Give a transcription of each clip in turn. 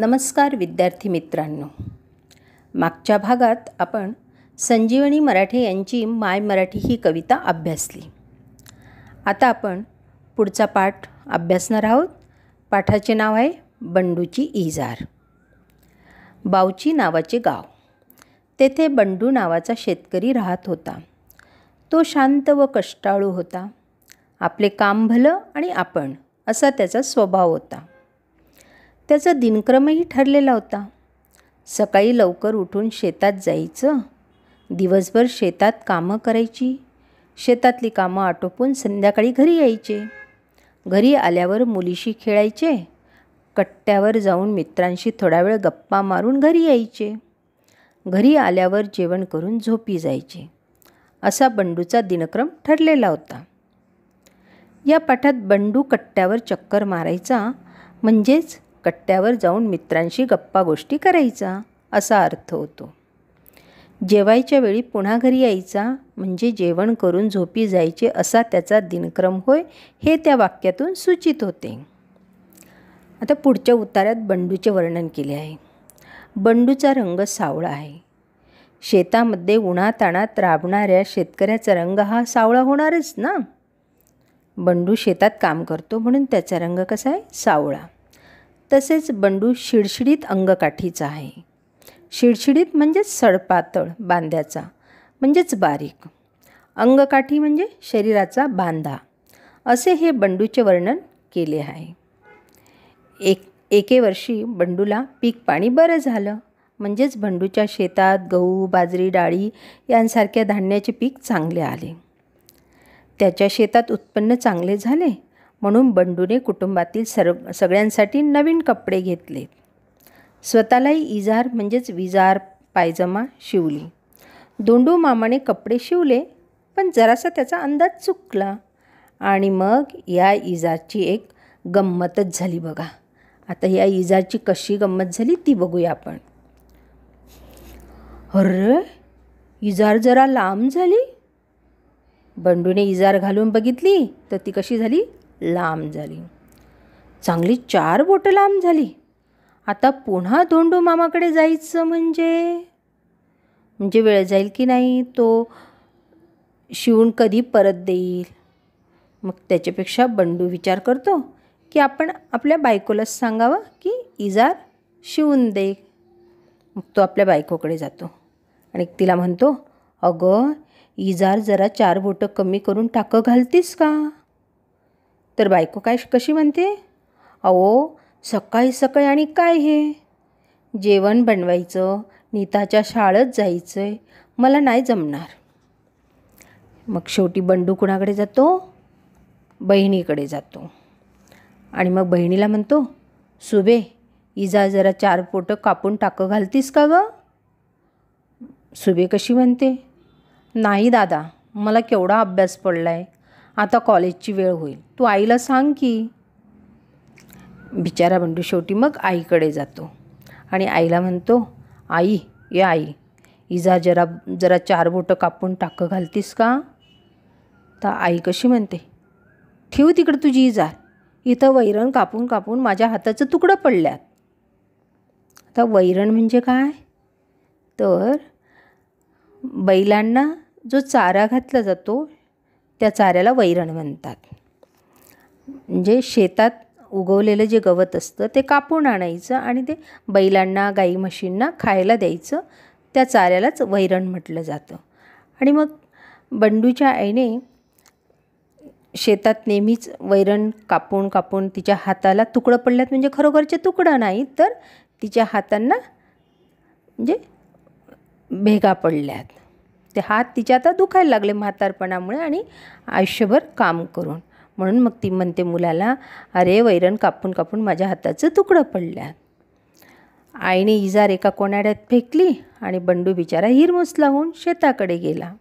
नमस्कार विद्यार्थी मित्रांनो मागच्या भागात आपण संजीवनी मराठे यांची माय मराठी ही कविता अभ्यासली आता आपण पुढचा पाठ अभ्यासणार आहोत पाठाचे नाव आहे बंडूची इजार बावची नावाचे गाव तेथे बंडू नावाचा शेतकरी राहत होता तो शांत व कष्टाळू होता आपले काम भलं आणि आपण असा त्याचा स्वभाव होता त्याचा दिनक्रमही ठरलेला होता सकाळी लवकर उठून शेतात जायचं दिवसभर शेतात कामं करायची शेतातली कामं आटोपून संध्याकाळी घरी यायचे घरी आल्यावर मुलीशी खेळायचे कट्ट्यावर जाऊन मित्रांशी थोडा वेळ गप्पा मारून घरी यायचे घरी आल्यावर जेवण करून झोपी जायचे असा बंडूचा दिनक्रम ठरलेला होता या पाठात बंडू कट्ट्यावर चक्कर मारायचा म्हणजेच कट्ट्यावर जाऊन मित्रांशी गप्पा गोष्टी करायचा असा अर्थ होतो जेवायच्या वेळी पुन्हा घरी यायचा म्हणजे जेवण करून झोपी जायचे असा त्याचा दिनक्रम होय हे त्या वाक्यातून सूचित होते आता पुढच्या उतार्यात बंडूचे वर्णन केले आहे बंडूचा रंग सावळा आहे शेतामध्ये उन्हाताणात राबणाऱ्या शेतकऱ्याचा रंग हा सावळा होणारच ना बंडू शेतात काम करतो म्हणून त्याचा रंग कसा आहे सावळा तसेच बंडू शिडशिडीत अंगकाठीचा आहे शिडशिडीत म्हणजेच सडपातळ बांध्याचा म्हणजेच बारीक अंगकाठी म्हणजे शरीराचा बांधा असे हे बंडूचे वर्णन केले आहे एक एके वर्षी बंडूला पीक पाणी बरं झालं म्हणजेच बंडूच्या शेतात गहू बाजरी डाळी यांसारख्या धान्याचे पीक चांगले आले त्याच्या शेतात उत्पन्न चांगले झाले म्हणून बंडूने कुटुंबातील सर्व सगळ्यांसाठी नवीन कपडे घेतले स्वतःलाही इजार म्हणजेच विजार पायजमा शिवली दोंडू मामाने कपडे शिवले पण जरासा त्याचा अंदाज चुकला आणि मग या इजाची एक गंमतच झाली बघा आता या इजाची कशी गंमत झाली ती बघूया आपण अरे इजार जरा लांब झाली बंडूने इजार घालून बघितली तर ती कशी झाली लांब झाली चांगली चार बोटं लांब झाली आता पुन्हा धोंडू मामाकडे जायचं म्हणजे म्हणजे वेळ जाईल की नाही तो शिवून कधी परत देईल मग त्याच्यापेक्षा बंडू विचार करतो की आपण आपल्या बायकोलाच सांगावं की इजार शिवून दे मग तो आपल्या बायकोकडे जातो आणि तिला म्हणतो अगं इजार जरा चार बोटं कमी करून टाकं घालतीस का तर बायको काय कशी म्हणते अहो सकाळी सकाळी आणि काय हे जेवण बनवायचं नीताच्या शाळेत जायचं आहे मला नाही जमणार मग शेवटी बंडू कुणाकडे जातो बहिणीकडे जातो आणि मग बहिणीला म्हणतो सुबे इजा जरा चार पोटं कापून टाकं घालतीस का गं सुबे कशी म्हणते नाही दादा मला केवढा अभ्यास पडला आहे आता कॉलेजची वेळ होईल तू आईला सांग की बिचारा बंडू शेवटी मग आईकडे जातो आणि आईला म्हणतो आई ये आई इजा जरा जरा चार बोटं कापून टाकं घालतीस का तर आई कशी म्हणते ठेव तिकडं तुझी इजा इथं वैरण कापून कापून माझ्या हाताचं तुकडं पडल्यात आता वैरण म्हणजे काय तर बैलांना जो चारा घातला जातो त्या चाऱ्याला वैरण म्हणतात म्हणजे शेतात उगवलेलं जे गवत असतं ते कापून आणायचं आणि ते बैलांना गाई म्हशींना खायला द्यायचं त्या चाऱ्यालाच वैरण म्हटलं जातं आणि मग बंडूच्या आईने शेतात नेहमीच वैरण कापून कापून तिच्या हाताला तुकडं पडल्यात म्हणजे खरोखरचे तुकडं नाही तर तिच्या हातांना म्हणजे भेगा पडल्यात ते हात तिचे आता दुखायला लागले म्हातारपणामुळे आणि आयुष्यभर काम करून म्हणून मग ती म्हणते मुलाला अरे वैरण कापून कापून माझ्या हाताचं तुकडं पडल्या आईने इजार एका कोणाड्यात फेकली आणि बंडू बिचारा हिरमुसला होऊन शेताकडे गेला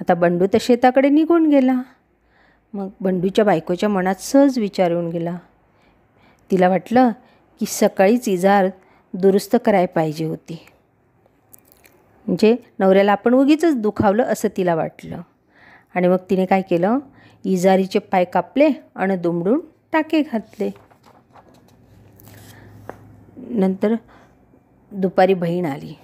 आता बंडू तर शेताकडे निघून गेला मग बंडूच्या बायकोच्या मनात सहज विचार येऊन गेला तिला वाटलं की सकाळीच इजार दुरुस्त करायला पाहिजे होती म्हणजे नवऱ्याला आपण उगीच दुखावलं असं तिला वाटलं आणि मग तिने काय केलं इजारीचे पाय कापले आणि दुमडून टाके घातले नंतर दुपारी बहीण आली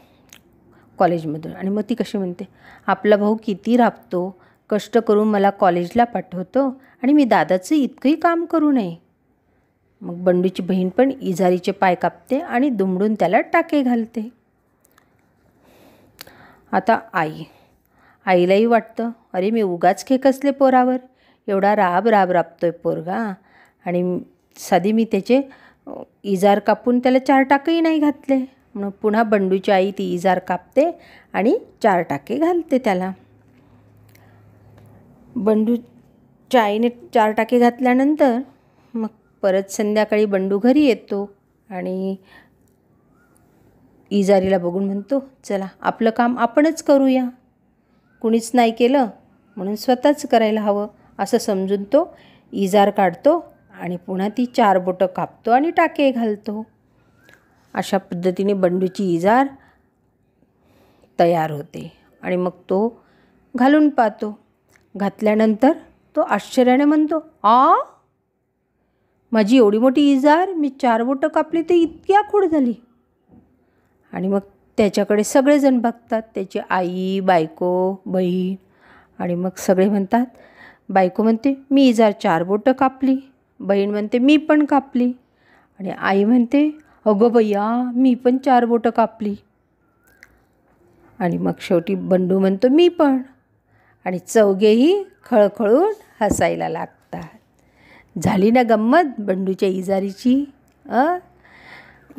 कॉलेजमधून आणि मग ती कशी म्हणते आपला भाऊ किती राबतो कष्ट करून मला कॉलेजला पाठवतो आणि मी दादाचं इतकंही काम करू नये मग बंडूची बहीण पण इजारीचे पाय कापते आणि दुमडून त्याला टाके घालते आता आई आईलाही वाटतं अरे मी उगाच खेकसले पोरावर एवढा राब राब राबतोय पोरगा आणि साधी मी त्याचे इजार कापून त्याला चार टाकही नाही घातले म्हणून पुन्हा बंडूची आई ती इजार कापते आणि चार टाके घालते त्याला बंडूच्या आईने चार टाके घातल्यानंतर मग परत संध्याकाळी बंडू घरी येतो आणि इजारीला बघून म्हणतो चला आपलं काम आपणच करूया कुणीच नाही केलं म्हणून स्वतःच करायला हवं असं समजून तो इजार काढतो आणि पुन्हा ती चार बोटं कापतो आणि टाके घालतो अशा पद्धतीने बंडूची इजार तयार होते आणि मग तो घालून पाहतो घातल्यानंतर तो आश्चर्याने म्हणतो आ माझी एवढी मोठी इजार मी चार बोटं कापली ते इतकी आखूड झाली आणि मग त्याच्याकडे सगळेजण बघतात त्याची आई बायको बहीण आणि मग सगळे म्हणतात बायको म्हणते मी जर चार बोटं कापली बहीण म्हणते मी पण कापली आणि आई म्हणते अगं भैया मी पण चार बोटं कापली आणि मग शेवटी बंडू म्हणतो मी पण आणि चौघेही खळखळून हसायला लागतात झाली ना गंमत बंडूच्या इजारीची अं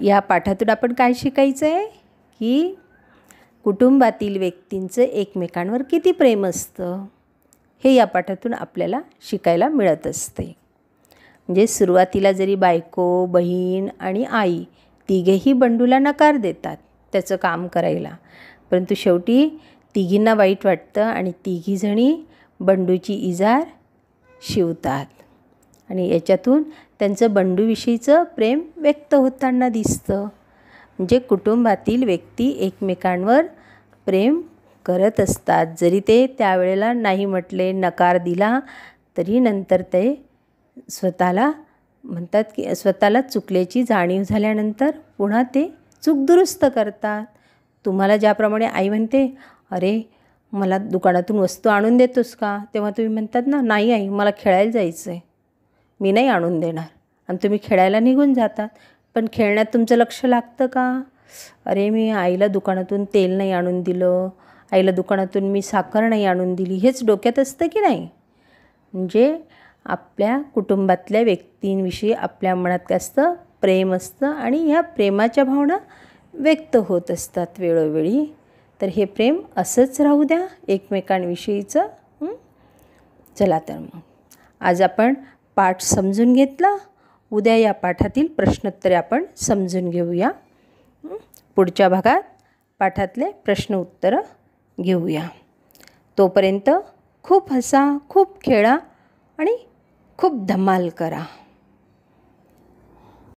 या पाठातून आपण काय शिकायचं आहे की कुटुंबातील व्यक्तींचं एकमेकांवर किती प्रेम असतं हे या पाठातून आपल्याला शिकायला मिळत असते म्हणजे सुरुवातीला जरी बायको बहीण आणि आई तिघेही बंडूला नकार देतात त्याचं काम करायला परंतु शेवटी तिघींना वाईट वाटतं आणि तिघीजणी बंडूची इजार शिवतात आणि याच्यातून त्यांचं बंडूविषयीचं प्रेम व्यक्त होताना दिसतं म्हणजे कुटुंबातील व्यक्ती एकमेकांवर प्रेम करत असतात जरी ते त्यावेळेला नाही म्हटले नकार दिला तरी नंतर ते स्वतःला म्हणतात की स्वतःला चुकल्याची जाणीव झाल्यानंतर पुन्हा ते चूक दुरुस्त करतात तुम्हाला ज्याप्रमाणे आई म्हणते अरे मला दुकानातून वस्तू आणून देतोस का तेव्हा तुम्ही म्हणतात ना नाही आई मला खेळायला जायचं आहे मी नाही आणून देणार आणि तुम्ही खेळायला निघून जातात पण खेळण्यात तुमचं लक्ष लागतं का अरे मी आईला दुकानातून तेल नाही आणून दिलं आईला दुकानातून मी साखर नाही आणून दिली हेच डोक्यात असतं की नाही म्हणजे आपल्या कुटुंबातल्या व्यक्तींविषयी आपल्या मनात काय असतं प्रेम असतं आणि ह्या प्रेमाच्या भावना व्यक्त होत असतात वेळोवेळी तर हे प्रेम असंच राहू द्या एकमेकांविषयीचं चला तर मग आज आपण पाठ समजून घेतला उद्या या पाठातील प्रश्नोत्तरे आपण समजून घेऊया पुढच्या भागात पाठातले प्रश्न उत्तरं घेऊया तोपर्यंत खूप हसा खूप खेळा आणि खूप धमाल करा